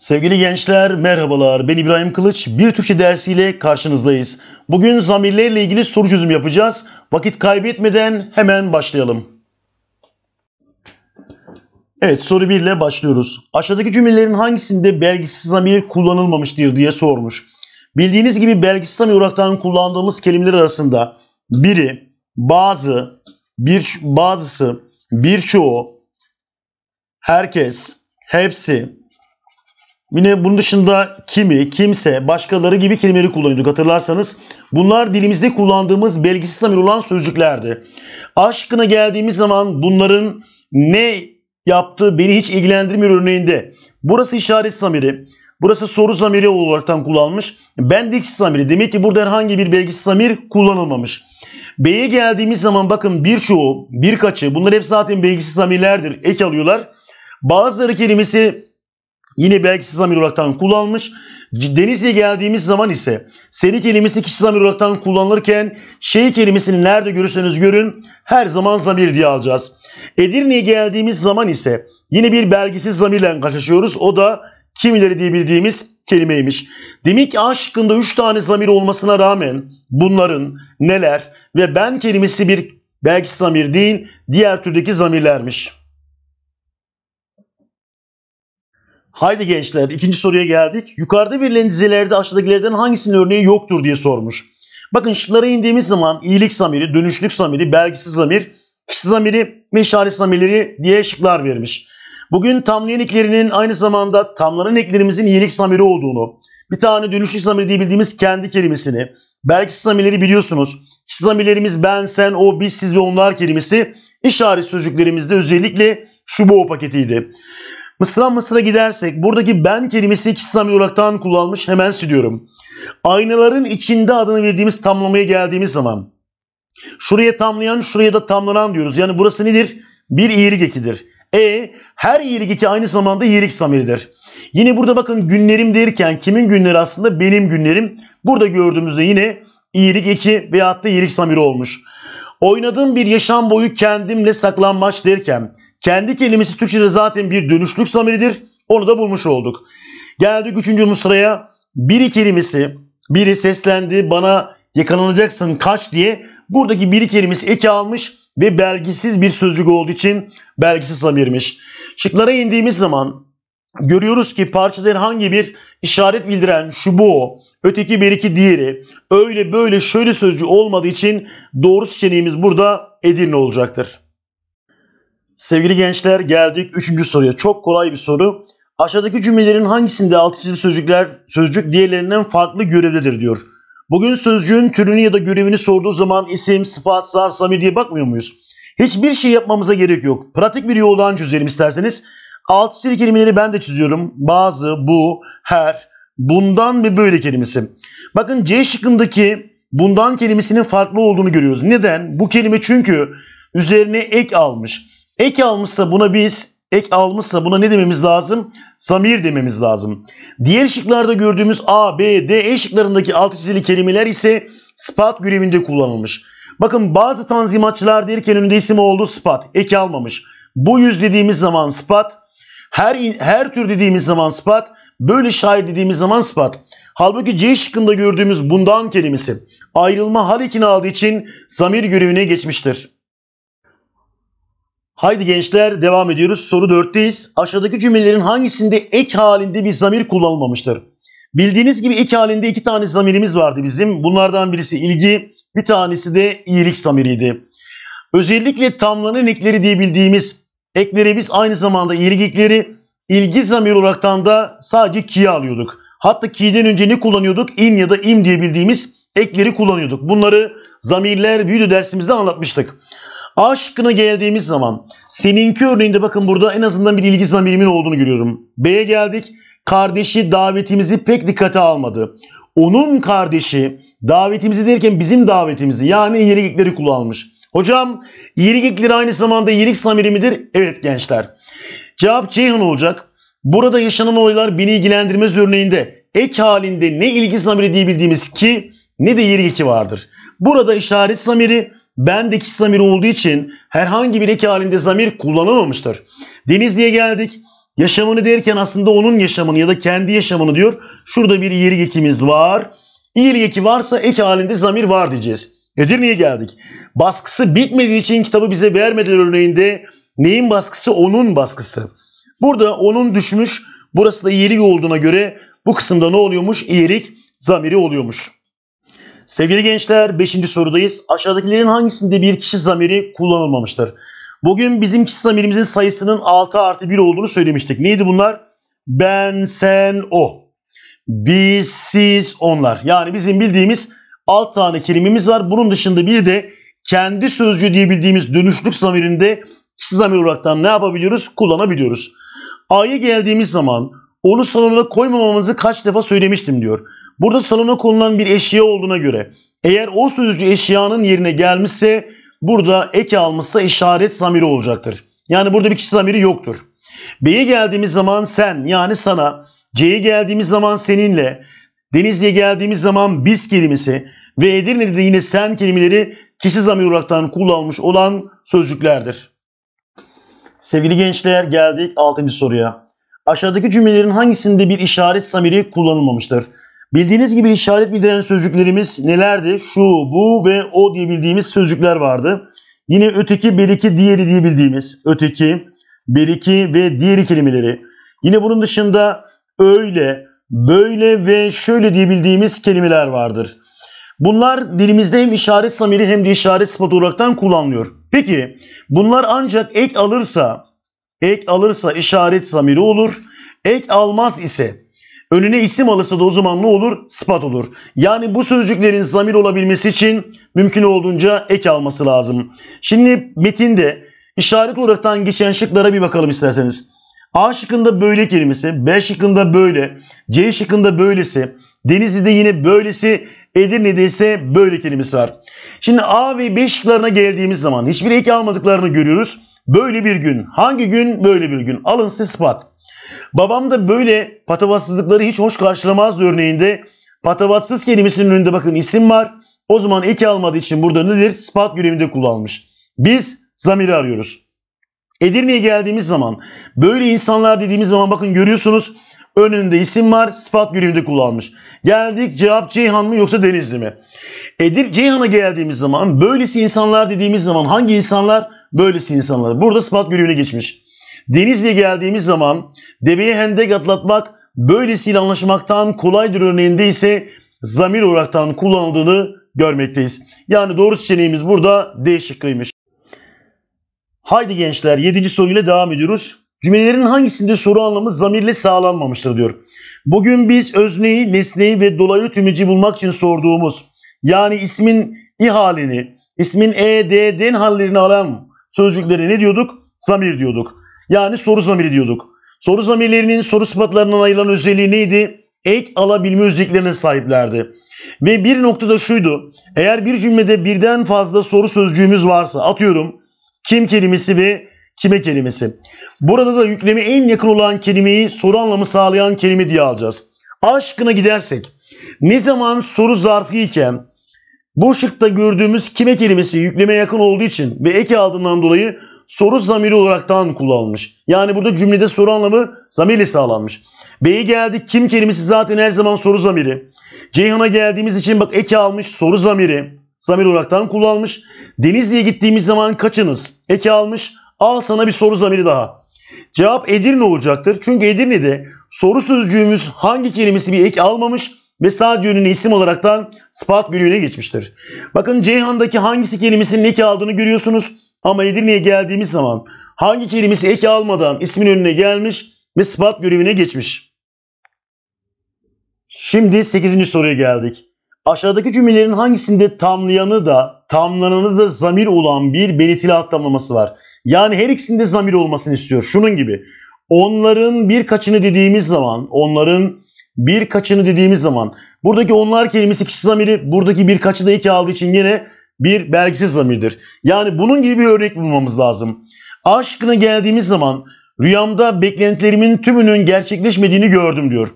Sevgili gençler merhabalar. Ben İbrahim Kılıç. Bir Türkçe dersiyle karşınızdayız. Bugün zamirlerle ilgili soru çözüm yapacağız. Vakit kaybetmeden hemen başlayalım. Evet soru 1 ile başlıyoruz. Aşağıdaki cümlelerin hangisinde belgisiz zamir kullanılmamıştır diye sormuş. Bildiğiniz gibi belgisiz zamir olaraktan kullandığımız kelimeler arasında biri, bazı, bir, bazısı, birçoğu, herkes, hepsi, Yine bunun dışında kimi, kimse, başkaları gibi kelimeleri kullanıyorduk hatırlarsanız. Bunlar dilimizde kullandığımız belgisiz amir olan sözcüklerdi. Aşkına geldiğimiz zaman bunların ne yaptığı beni hiç ilgilendirmiyor örneğinde. Burası işaret zamiri, burası soru zamiri olaraktan kullanmış. Ben dikiş zamiri. Demek ki burada herhangi bir belgisiz zamir kullanılmamış. B'ye geldiğimiz zaman bakın birçoğu, birkaçı bunlar hep zaten belgisiz zamirlerdir. Ek alıyorlar. Bazıları kelimesi Yine belki zamir olaraktan kullanmış. Denizli'ye geldiğimiz zaman ise seri kelimesi kişi zamir olaraktan kullanılırken şey kelimesini nerede görürseniz görün her zaman zamir diye alacağız. Edirne'ye geldiğimiz zaman ise yine bir belgisiz zamirle karşılaşıyoruz. O da kimileri diye bildiğimiz kelimeymiş. Demek ki A şıkkında 3 tane zamir olmasına rağmen bunların neler ve ben kelimesi bir belgisiz zamir değil diğer türdeki zamirlermiş. Haydi gençler ikinci soruya geldik. Yukarıda verilen dizelerde aşağıdakilerden hangisinin örneği yoktur diye sormuş. Bakın şıklara indiğimiz zaman iyilik zamiri, dönüşlük zamiri, belgisiz zamir, kişi zamiri ve işaret zamirleri diye şıklar vermiş. Bugün tamlayan eklerinin aynı zamanda tamların eklerimizin iyilik zamiri olduğunu, bir tane dönüşlük zamiri diye bildiğimiz kendi kelimesini, belgisiz zamirleri biliyorsunuz. Kişi zamirlerimiz ben, sen, o, biz, siz ve onlar kelimesi işaret sözcüklerimizde özellikle şu bu o paketiydi. Mısra Mısır'a gidersek buradaki ben kelimesi iki İslami olaraktan kullanmış hemen siliyorum. Aynaların içinde adını verdiğimiz tamlamaya geldiğimiz zaman şuraya tamlayan şuraya da tamlanan diyoruz. Yani burası nedir? Bir iyilik ekidir. E her iyilik eki aynı zamanda iyilik zamiridir. Yine burada bakın günlerim derken kimin günleri aslında benim günlerim. Burada gördüğümüzde yine iyilik eki veyahut da iyilik zamiri olmuş. Oynadığım bir yaşam boyu kendimle saklanmaç derken kendi kelimesi Türkçe'de zaten bir dönüşlük zamiridir. Onu da bulmuş olduk. Geldik üçüncü sıraya. Biri kelimesi, biri seslendi bana yakalanacaksın kaç diye. Buradaki biri kelimesi eki almış ve belgisiz bir sözcük olduğu için belgisiz samirmiş. Şıklara indiğimiz zaman görüyoruz ki parçadan hangi bir işaret bildiren şu bu o, öteki bir iki diğeri, öyle böyle şöyle sözcü olmadığı için doğru seçeneğimiz burada Edirne olacaktır. Sevgili gençler geldik 3. soruya. Çok kolay bir soru. Aşağıdaki cümlelerin hangisinde altı çizili sözcükler sözcük diğerlerinden farklı görevlidir diyor. Bugün sözcüğün türünü ya da görevini sorduğu zaman isim, sıfat, zarf, samir diye bakmıyor muyuz? Hiçbir şey yapmamıza gerek yok. Pratik bir yoldan çözelim isterseniz. Alt çizili kelimeleri ben de çiziyorum. Bazı, bu, her, bundan bir böyle kelimesi. Bakın C şıkkındaki bundan kelimesinin farklı olduğunu görüyoruz. Neden? Bu kelime çünkü üzerine ek almış. Ek almışsa buna biz, ek almışsa buna ne dememiz lazım? Samir dememiz lazım. Diğer şıklarda gördüğümüz A, B, D, E şıklarındaki alt çizili kelimeler ise spat görevinde kullanılmış. Bakın bazı tanzimatçılar derken önünde isim oldu spat, Ek almamış. Bu yüz dediğimiz zaman spat, Her, her tür dediğimiz zaman spat, Böyle şair dediğimiz zaman spat. Halbuki C şıkkında gördüğümüz bundan kelimesi ayrılma hal ekini aldığı için zamir görevine geçmiştir. Haydi gençler devam ediyoruz. Soru 4'teyiz. Aşağıdaki cümlelerin hangisinde ek halinde bir zamir kullanılmamıştır? Bildiğiniz gibi ek halinde iki tane zamirimiz vardı bizim. Bunlardan birisi ilgi, bir tanesi de iyilik zamiriydi. Özellikle tamlanın ekleri diye bildiğimiz ekleri biz aynı zamanda iyilik ekleri, ilgi zamir olaraktan da sadece ki'ye alıyorduk. Hatta ki'den önce ne kullanıyorduk? İn ya da im diye bildiğimiz ekleri kullanıyorduk. Bunları zamirler video dersimizde anlatmıştık. A şıkkına geldiğimiz zaman seninki örneğinde bakın burada en azından bir ilgi zamirimin olduğunu görüyorum. B'ye geldik. Kardeşi davetimizi pek dikkate almadı. Onun kardeşi davetimizi derken bizim davetimizi yani iyilikleri kullanmış. Hocam iyilikleri aynı zamanda iyilik zamiri midir? Evet gençler. Cevap Ceyhan olacak. Burada yaşanan olaylar beni ilgilendirmez örneğinde ek halinde ne ilgi zamiri diyebildiğimiz ki ne de yeri vardır. Burada işaret zamiri ben de kişi olduğu için herhangi bir ek halinde zamir kullanılmamıştır. Denizli'ye geldik. Yaşamını derken aslında onun yaşamını ya da kendi yaşamını diyor. Şurada bir iyilik ekimiz var. İyilik eki varsa ek halinde zamir var diyeceğiz. Edirne'ye geldik. Baskısı bitmediği için kitabı bize vermediler örneğinde. Neyin baskısı? Onun baskısı. Burada onun düşmüş. Burası da iyilik olduğuna göre bu kısımda ne oluyormuş? İyilik zamiri oluyormuş. Sevgili gençler 5. sorudayız. Aşağıdakilerin hangisinde bir kişi zamiri kullanılmamıştır? Bugün bizim kişi zamirimizin sayısının 6 artı 1 olduğunu söylemiştik. Neydi bunlar? Ben, sen, o. Biz, siz, onlar. Yani bizim bildiğimiz 6 tane kelimemiz var. Bunun dışında bir de kendi sözcü diyebildiğimiz dönüşlük zamirinde kişi zamir olaraktan ne yapabiliyoruz? Kullanabiliyoruz. A'ya geldiğimiz zaman onu salonuna koymamamızı kaç defa söylemiştim diyor. Burada salona konulan bir eşya olduğuna göre eğer o sözcü eşyanın yerine gelmişse burada ek almışsa işaret zamiri olacaktır. Yani burada bir kişi zamiri yoktur. B'ye geldiğimiz zaman sen yani sana, C'ye geldiğimiz zaman seninle, Denizli'ye geldiğimiz zaman biz kelimesi ve Edirne'de de yine sen kelimeleri kişi zamiri olaraktan kullanmış olan sözcüklerdir. Sevgili gençler geldik 6. soruya. Aşağıdaki cümlelerin hangisinde bir işaret zamiri kullanılmamıştır? Bildiğiniz gibi işaret bildiren sözcüklerimiz nelerdi? Şu, bu ve o diye bildiğimiz sözcükler vardı. Yine öteki, bir iki, diğeri diye bildiğimiz öteki, bir iki ve diğeri kelimeleri. Yine bunun dışında öyle, böyle ve şöyle diye bildiğimiz kelimeler vardır. Bunlar dilimizde hem işaret samiri hem de işaret sıfatı olaraktan kullanılıyor. Peki bunlar ancak ek alırsa, ek alırsa işaret samiri olur. Ek almaz ise Önüne isim alırsa da o zaman ne olur? spat olur. Yani bu sözcüklerin zamir olabilmesi için mümkün olduğunca ek alması lazım. Şimdi metinde işaret olaraktan geçen şıklara bir bakalım isterseniz. A şıkkında böyle kelimesi, B şıkkında böyle, C şıkkında böylesi, Denizli'de yine böylesi, Edirne'de ise böyle kelimesi var. Şimdi A ve B şıklarına geldiğimiz zaman hiçbir ek almadıklarını görüyoruz. Böyle bir gün. Hangi gün? Böyle bir gün. Alın size spat. Babam da böyle patavatsızlıkları hiç hoş karşılamaz örneğinde patavatsız kelimesinin önünde bakın isim var. O zaman iki almadığı için burada nedir? Spat görevinde kullanmış. Biz zamiri arıyoruz. Edirne'ye geldiğimiz zaman böyle insanlar dediğimiz zaman bakın görüyorsunuz önünde isim var spat görevinde kullanmış. Geldik cevap Ceyhan mı yoksa Denizli mi? Edir Ceyhan'a geldiğimiz zaman böylesi insanlar dediğimiz zaman hangi insanlar? Böylesi insanlar. Burada spat görevine geçmiş. Denizli'ye geldiğimiz zaman deveye hendek atlatmak böylesiyle anlaşmaktan kolaydır örneğinde ise zamir olaraktan kullanıldığını görmekteyiz. Yani doğru seçeneğimiz burada D şıkkıymış. Haydi gençler 7. soruyla devam ediyoruz. Cümlelerin hangisinde soru anlamı zamirle sağlanmamıştır diyor. Bugün biz özneyi, nesneyi ve dolaylı tümeci bulmak için sorduğumuz yani ismin i halini, ismin e, d, den hallerini alan sözcükleri ne diyorduk? Zamir diyorduk. Yani soru zamiri diyorduk. Soru zamirlerinin soru sıfatlarından ayrılan özelliği neydi? Ek alabilme özelliklerine sahiplerdi. Ve bir noktada şuydu. Eğer bir cümlede birden fazla soru sözcüğümüz varsa atıyorum kim kelimesi ve kime kelimesi. Burada da yükleme en yakın olan kelimeyi soru anlamı sağlayan kelime diye alacağız. Aşkına gidersek ne zaman soru zarfı iken bu şıkta gördüğümüz kime kelimesi yükleme yakın olduğu için ve ek aldığından dolayı soru zamiri olaraktan kullanılmış. Yani burada cümlede soru anlamı zamirle sağlanmış. B'ye geldik kim kelimesi zaten her zaman soru zamiri. Ceyhan'a geldiğimiz için bak eki almış soru zamiri. Zamir olaraktan kullanmış. Denizli'ye gittiğimiz zaman kaçınız? Eki almış. Al sana bir soru zamiri daha. Cevap Edirne olacaktır. Çünkü Edirne'de soru sözcüğümüz hangi kelimesi bir ek almamış ve sadece yönüne isim olaraktan spat bölüğüne geçmiştir. Bakın Ceyhan'daki hangisi kelimesinin eki aldığını görüyorsunuz. Ama Edirne'ye geldiğimiz zaman hangi kelimesi ek almadan ismin önüne gelmiş ve sıfat görevine geçmiş. Şimdi 8. soruya geldik. Aşağıdaki cümlelerin hangisinde tamlayanı da tamlananı da zamir olan bir belirtili atlamaması var. Yani her ikisinde zamir olmasını istiyor. Şunun gibi. Onların birkaçını dediğimiz zaman, onların birkaçını dediğimiz zaman buradaki onlar kelimesi kişi zamiri, buradaki birkaçı da iki aldığı için yine bir belgesiz zamirdir. Yani bunun gibi bir örnek bulmamız lazım. Aşkına geldiğimiz zaman rüyamda beklentilerimin tümünün gerçekleşmediğini gördüm diyor.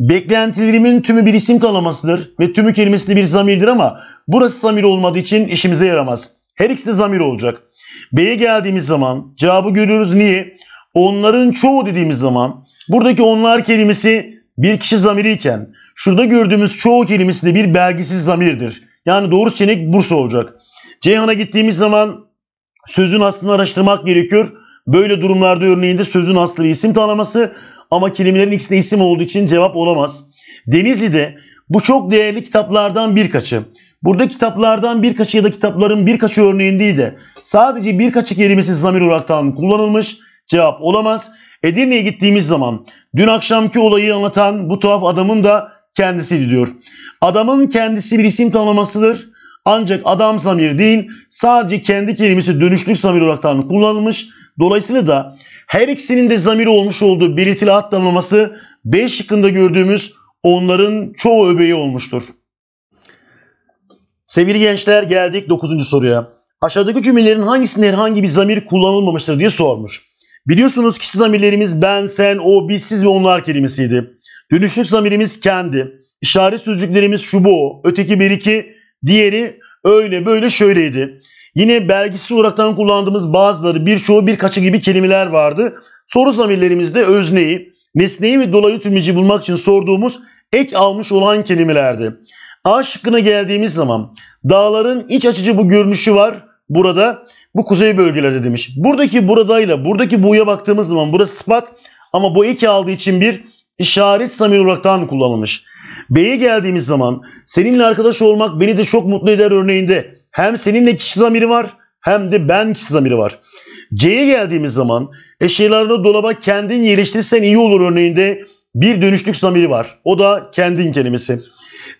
Beklentilerimin tümü bir isim kalamasıdır ve tümü kelimesi bir zamirdir ama burası zamir olmadığı için işimize yaramaz. Her ikisi de zamir olacak. B'ye geldiğimiz zaman cevabı görüyoruz. Niye? Onların çoğu dediğimiz zaman buradaki onlar kelimesi bir kişi zamiriyken şurada gördüğümüz çoğu kelimesi de bir belgesiz zamirdir. Yani doğru seçenek Bursa olacak. Ceyhan'a gittiğimiz zaman sözün aslını araştırmak gerekiyor. Böyle durumlarda örneğinde sözün aslı ve isim tanıması ama kelimelerin ikisi isim olduğu için cevap olamaz. Denizli'de bu çok değerli kitaplardan birkaçı. Burada kitaplardan birkaçı ya da kitapların birkaçı örneğin değil de sadece birkaçı kelimesi zamir olarak tam kullanılmış. Cevap olamaz. Edirne'ye gittiğimiz zaman dün akşamki olayı anlatan bu tuhaf adamın da kendisi diyor. Adamın kendisi bir isim tanımasıdır. Ancak adam zamiri değil sadece kendi kelimesi dönüşlük zamiri olarak kullanılmış. Dolayısıyla da her ikisinin de zamiri olmuş olduğu belirtili ad tanımlaması 5 şıkkında gördüğümüz onların çoğu öbeği olmuştur. Sevgili gençler geldik 9. soruya. Aşağıdaki cümlelerin hangisinde herhangi bir zamir kullanılmamıştır diye sormuş. Biliyorsunuz kişi zamirlerimiz ben, sen, o, biz, siz ve onlar kelimesiydi. Dönüşlük zamirimiz kendi. İşaret sözcüklerimiz şu bu Öteki bir iki. Diğeri öyle böyle şöyleydi. Yine belgisiz olaraktan kullandığımız bazıları birçoğu birkaçı gibi kelimeler vardı. Soru zamirlerimizde özneyi, nesneyi ve dolayı tümleci bulmak için sorduğumuz ek almış olan kelimelerdi. A şıkkına geldiğimiz zaman dağların iç açıcı bu görünüşü var burada. Bu kuzey bölgelerde demiş. Buradaki buradayla buradaki bu'ya baktığımız zaman burası sıfat ama bu iki aldığı için bir işaret samir olaraktan kullanılmış. B'ye geldiğimiz zaman seninle arkadaş olmak beni de çok mutlu eder örneğinde hem seninle kişi zamiri var hem de ben kişi zamiri var. C'ye geldiğimiz zaman eşyalarını dolaba kendin yerleştirsen iyi olur örneğinde bir dönüşlük zamiri var. O da kendin kelimesi.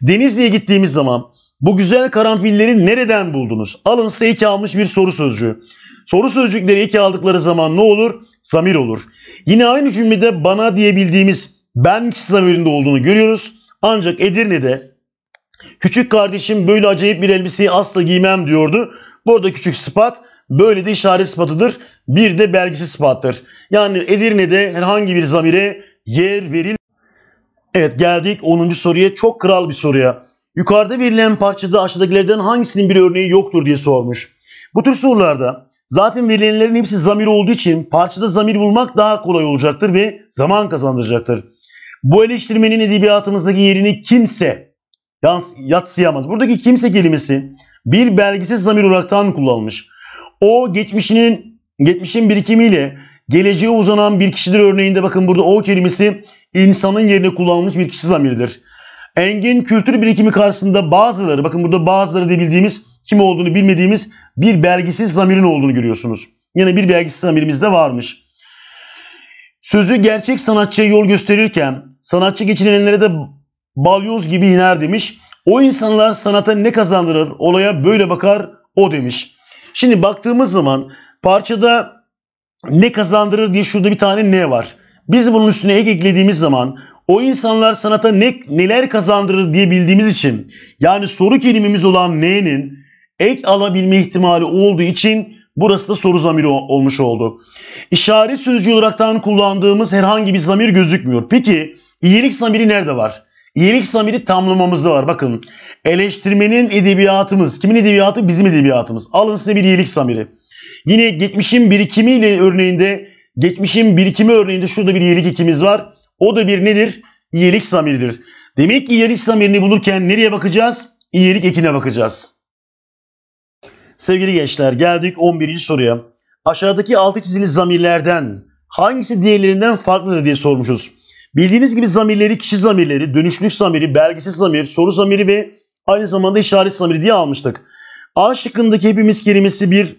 Denizli'ye gittiğimiz zaman bu güzel karanfilleri nereden buldunuz? Alın size iki almış bir soru sözcüğü. Soru sözcükleri iki aldıkları zaman ne olur? Zamir olur. Yine aynı cümlede bana diyebildiğimiz Benksiz haberinde olduğunu görüyoruz. Ancak Edirne'de küçük kardeşim böyle acayip bir elbiseyi asla giymem diyordu. Bu arada küçük spat, böyle de işaret spatıdır. Bir de belgisi spattır. Yani Edirne'de herhangi bir zamire yer veril. Evet geldik 10. soruya. Çok kral bir soruya. Yukarıda verilen parçada aşağıdakilerden hangisinin bir örneği yoktur diye sormuş. Bu tür sorularda zaten verilenlerin hepsi zamir olduğu için parçada zamir bulmak daha kolay olacaktır ve zaman kazandıracaktır. Bu eleştirmenin edebiyatımızdaki yerini kimse yatsıyamaz. Buradaki kimse kelimesi bir belgesiz zamir olaraktan kullanılmış. O geçmişinin geçmişin birikimiyle geleceğe uzanan bir kişidir örneğinde bakın burada o kelimesi insanın yerine kullanılmış bir kişi zamiridir. Engin kültür birikimi karşısında bazıları bakın burada bazıları diye bildiğimiz kim olduğunu bilmediğimiz bir belgesiz zamirin olduğunu görüyorsunuz. Yine bir belgesiz zamirimiz de varmış. Sözü gerçek sanatçıya yol gösterirken sanatçı geçinenlere de balyoz gibi iner demiş. O insanlar sanata ne kazandırır? Olaya böyle bakar o demiş. Şimdi baktığımız zaman parçada ne kazandırır diye şurada bir tane ne var. Biz bunun üstüne ek eklediğimiz zaman o insanlar sanata ne, neler kazandırır diye bildiğimiz için yani soru kelimemiz olan ne'nin ek alabilme ihtimali olduğu için burası da soru zamiri olmuş oldu. İşaret sözcüğü olaraktan kullandığımız herhangi bir zamir gözükmüyor. Peki İyilik zamiri nerede var? İyilik zamiri tamlamamızda var. Bakın eleştirmenin edebiyatımız. Kimin edebiyatı? Bizim edebiyatımız. Alın size bir iyilik zamiri. Yine geçmişin birikimiyle örneğinde, geçmişin birikimi örneğinde şurada bir iyilik ikimiz var. O da bir nedir? İyilik zamiridir. Demek ki iyilik zamirini bulurken nereye bakacağız? İyilik ekine bakacağız. Sevgili gençler geldik 11. soruya. Aşağıdaki altı çizili zamirlerden hangisi diğerlerinden farklıdır diye sormuşuz. Bildiğiniz gibi zamirleri, kişi zamirleri, dönüşlük zamiri, belgisiz zamir, soru zamiri ve aynı zamanda işaret zamiri diye almıştık. A şıkkındaki hepimiz kelimesi bir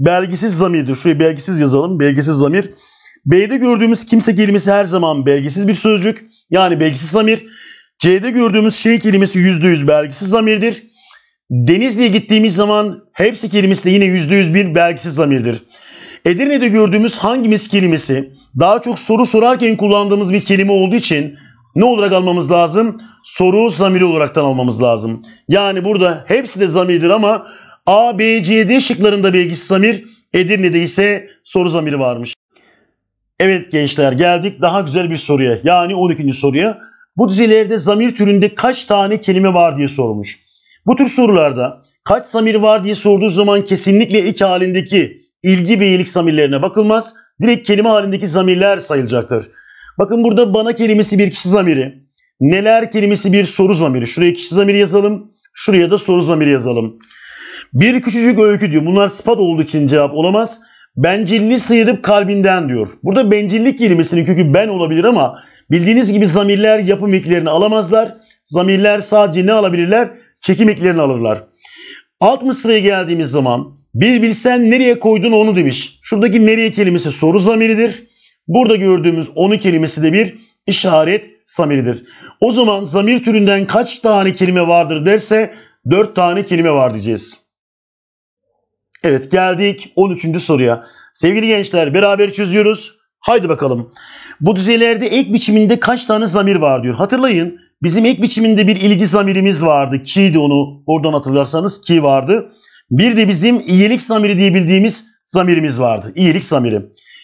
belgisiz zamirdir. Şuraya belgisiz yazalım. Belgisiz zamir. B'de gördüğümüz kimse kelimesi her zaman belgisiz bir sözcük. Yani belgisiz zamir. C'de gördüğümüz şey kelimesi %100 belgisiz zamirdir. Denizli'ye gittiğimiz zaman hepsi kelimesi de yine %100 bir belgisiz zamirdir. Edirne'de gördüğümüz hangimiz kelimesi daha çok soru sorarken kullandığımız bir kelime olduğu için ne olarak almamız lazım? Soru zamiri olaraktan almamız lazım. Yani burada hepsi de zamirdir ama A, B, C, D şıklarında bilgi zamir, Edirne'de ise soru zamiri varmış. Evet gençler geldik daha güzel bir soruya yani 12. soruya. Bu dizilerde zamir türünde kaç tane kelime var diye sormuş. Bu tür sorularda kaç zamir var diye sorduğu zaman kesinlikle iki halindeki ilgi ve iyilik zamirlerine bakılmaz direkt kelime halindeki zamirler sayılacaktır. Bakın burada bana kelimesi bir kişi zamiri. Neler kelimesi bir soru zamiri. Şuraya kişi zamiri yazalım. Şuraya da soru zamiri yazalım. Bir küçücük öykü diyor. Bunlar sıfat olduğu için cevap olamaz. Bencilliği sıyırıp kalbinden diyor. Burada bencillik kelimesinin kökü ben olabilir ama bildiğiniz gibi zamirler yapım eklerini alamazlar. Zamirler sadece ne alabilirler? Çekim eklerini alırlar. Alt mısraya geldiğimiz zaman Bil bilsen nereye koydun onu demiş. Şuradaki nereye kelimesi soru zamiridir. Burada gördüğümüz onu kelimesi de bir işaret zamiridir. O zaman zamir türünden kaç tane kelime vardır derse 4 tane kelime var diyeceğiz. Evet geldik 13. soruya. Sevgili gençler beraber çözüyoruz. Haydi bakalım. Bu düzeylerde ek biçiminde kaç tane zamir var diyor. Hatırlayın bizim ek biçiminde bir ilgi zamirimiz vardı. Ki de onu oradan hatırlarsanız ki vardı. Bir de bizim iyilik zamiri diye bildiğimiz zamirimiz vardı. İyilik zamiri.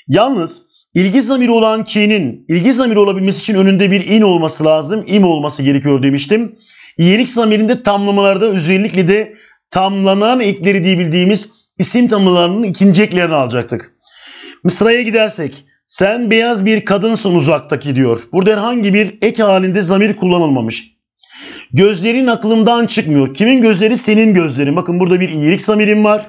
Yalnız ilgi zamiri olan ki'nin ilgi zamiri olabilmesi için önünde bir in olması lazım. im olması gerekiyor demiştim. İyilik zamirinde tamlamalarda özellikle de tamlanan ekleri diye bildiğimiz isim tamlalarının ikinci eklerini alacaktık. Mısra'ya gidersek sen beyaz bir kadınsın uzaktaki diyor. Burada herhangi bir ek halinde zamir kullanılmamış. Gözlerin aklımdan çıkmıyor. Kimin gözleri? Senin gözlerin. Bakın burada bir iyilik samirim var.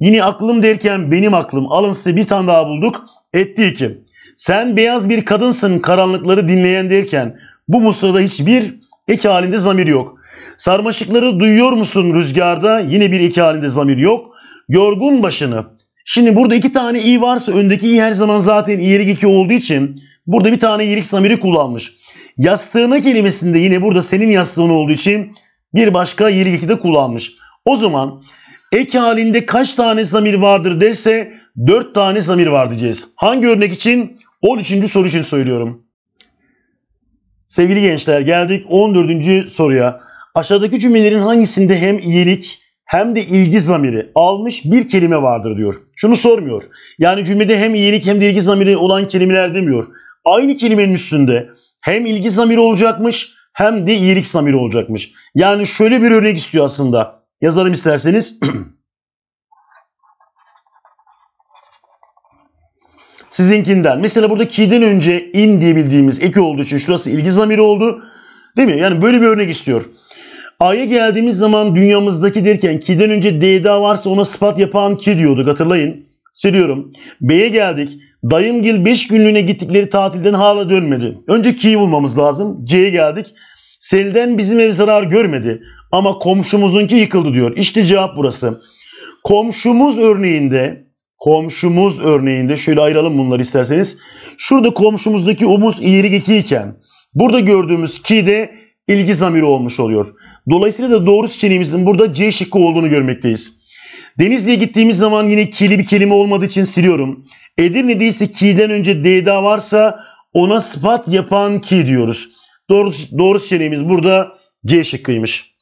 Yine aklım derken benim aklım. Alın size bir tane daha bulduk. Etti iki. Sen beyaz bir kadınsın karanlıkları dinleyen derken bu musada hiçbir ek halinde zamir yok. Sarmaşıkları duyuyor musun rüzgarda? Yine bir iki halinde zamir yok. Yorgun başını. Şimdi burada iki tane i varsa öndeki i her zaman zaten iyilik iki olduğu için burada bir tane iyilik zamiri kullanmış. Yastığına kelimesinde yine burada senin yastığın olduğu için bir başka 22'de kullanmış. O zaman ek halinde kaç tane zamir vardır derse 4 tane zamir var diyeceğiz. Hangi örnek için? 13. soru için söylüyorum. Sevgili gençler geldik 14. soruya. Aşağıdaki cümlelerin hangisinde hem iyilik hem de ilgi zamiri almış bir kelime vardır diyor. Şunu sormuyor. Yani cümlede hem iyilik hem de ilgi zamiri olan kelimeler demiyor. Aynı kelimenin üstünde hem ilgi zamiri olacakmış hem de iyilik zamiri olacakmış. Yani şöyle bir örnek istiyor aslında. Yazalım isterseniz. Sizinkinden. Mesela burada ki'den önce in diyebildiğimiz eki olduğu için şurası ilgi zamiri oldu. Değil mi? Yani böyle bir örnek istiyor. A'ya geldiğimiz zaman dünyamızdaki derken ki'den önce d'da varsa ona spat yapan ki diyorduk hatırlayın. Siliyorum. B'ye geldik. Dayımgil 5 günlüğüne gittikleri tatilden hala dönmedi. Önce K'yi bulmamız lazım. C'ye geldik. Selden bizim ev zarar görmedi ama komşumuzunki yıkıldı diyor. İşte cevap burası. Komşumuz örneğinde komşumuz örneğinde şöyle ayıralım bunları isterseniz. Şurada komşumuzdaki omuz ileri gekiyken burada gördüğümüz ki de ilgi zamiri olmuş oluyor. Dolayısıyla da doğru seçeneğimizin burada C şıkkı olduğunu görmekteyiz. Denizli'ye gittiğimiz zaman yine kili bir kelime olmadığı için siliyorum. Edirne değilse ki'den önce d'da varsa ona sıfat yapan ki diyoruz. Doğru, doğru seçeneğimiz burada C şıkkıymış.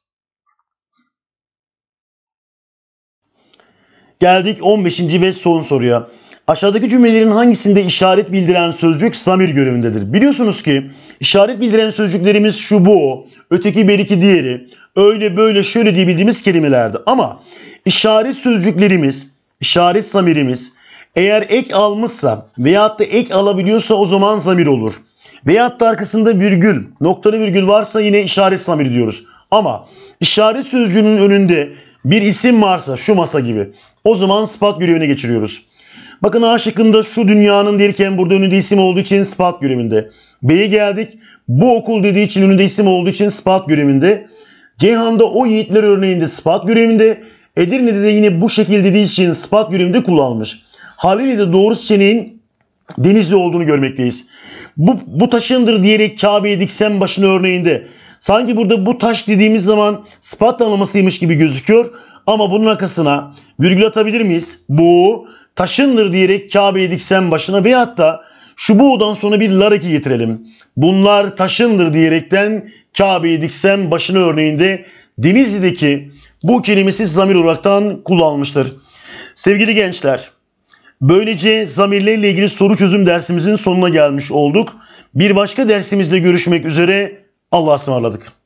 Geldik 15. ve son soruya. Aşağıdaki cümlelerin hangisinde işaret bildiren sözcük zamir görevindedir? Biliyorsunuz ki işaret bildiren sözcüklerimiz şu bu, öteki bir iki diğeri, öyle böyle şöyle diye bildiğimiz kelimelerdi. Ama işaret sözcüklerimiz, işaret zamirimiz eğer ek almışsa veyahut da ek alabiliyorsa o zaman zamir olur. Veyahut da arkasında virgül, noktalı virgül varsa yine işaret zamiri diyoruz. Ama işaret sözcüğünün önünde bir isim varsa şu masa gibi o zaman spat görevine geçiriyoruz. Bakın A şıkkında şu dünyanın derken burada önünde isim olduğu için spat görevinde. B'ye geldik. Bu okul dediği için önünde isim olduğu için spat görevinde. Ceyhan'da o yiğitler örneğinde spat görevinde. Edirne'de de yine bu şekil dediği için Spat yönünde kullanılmış. Haliyle de doğru seçeneğin Denizli olduğunu görmekteyiz. Bu, bu taşındır diyerek Kabe'ye diksen başını örneğinde. Sanki burada bu taş dediğimiz zaman Spat anlamasıymış gibi gözüküyor. Ama bunun arkasına virgül atabilir miyiz? Bu taşındır diyerek Kabe'ye diksen başına Ve hatta şu buğdan sonra bir lar getirelim. Bunlar taşındır diyerekten Kabe'yi diksem başına örneğinde Denizli'deki bu kelimesi zamir olaraktan kullanmıştır. Sevgili gençler, böylece zamirlerle ilgili soru çözüm dersimizin sonuna gelmiş olduk. Bir başka dersimizde görüşmek üzere. Allah'a ısmarladık.